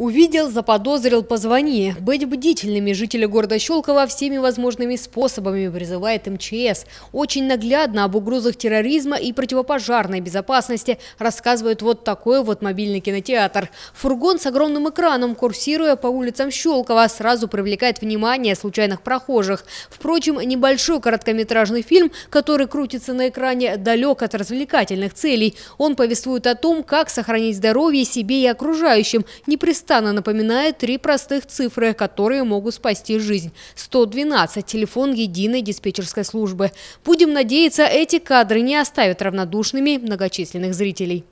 Увидел, заподозрил, позвони. Быть бдительными жители города Щелково всеми возможными способами призывает МЧС. Очень наглядно об угрозах терроризма и противопожарной безопасности рассказывает вот такой вот мобильный кинотеатр. Фургон с огромным экраном, курсируя по улицам Щелково, сразу привлекает внимание случайных прохожих. Впрочем, небольшой короткометражный фильм, который крутится на экране, далек от развлекательных целей. Он повествует о том, как сохранить здоровье себе и окружающим, не приставая Казахстана напоминает три простых цифры, которые могут спасти жизнь. 112 – телефон единой диспетчерской службы. Будем надеяться, эти кадры не оставят равнодушными многочисленных зрителей.